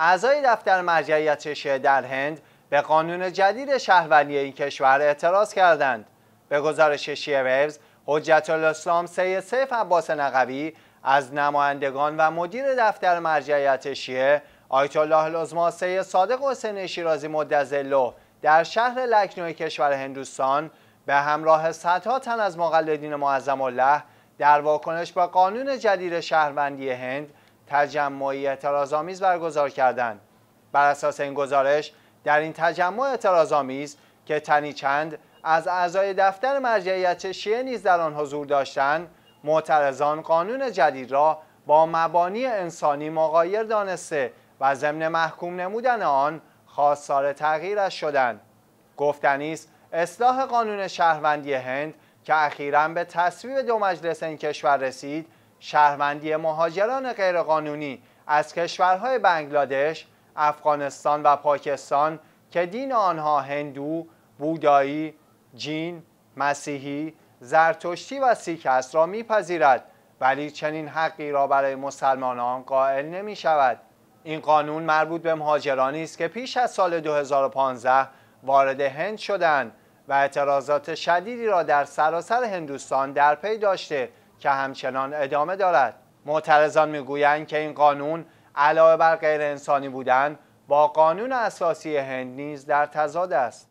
اعضای دفتر مرجعیت شیعه در هند به قانون جدید شهرولی این کشور اعتراض کردند به گزارش شیعه ویوز حجت الاسلام سید سیف عباس نقوی از نمایندگان و مدیر دفتر مرجعیت شیعه آیت الله العظما سید صادق حسین شیرازی مدظله در شهر لکنوی کشور هندوستان به همراه صدها تن از مقلدین معظم الله در واکنش به قانون جدید شهروندی هند تجمعی اعتراضآمیز برگزار کردند بر اساس این گزارش در این تجمع اعتراضآمیز که تنی چند از اعضای دفتر مرجعیت شیعه نیز در آن حضور داشتند معترضان قانون جدید را با مبانی انسانی مغایر دانسته و ضمن محکوم نمودن آن خواستار تغییرش شدند گفتنی است اصلاح قانون شهروندی هند که اخیرا به تصویب دو مجلس این کشور رسید شهروندی مهاجران غیرقانونی از کشورهای بنگلادش، افغانستان و پاکستان که دین آنها هندو، بودایی، جین، مسیحی، زرتشتی و سیک است را میپذیرد ولی چنین حقی را برای مسلمانان قائل نمی شود. این قانون مربوط به مهاجرانی است که پیش از سال 2015 وارد هند شدند و اعتراضات شدیدی را در سراسر هندوستان در پی داشته که همچنان ادامه دارد معترضان میگویند که این قانون علاوه بر غیر انسانی بودن با قانون اساسی هند نیز در تضاد است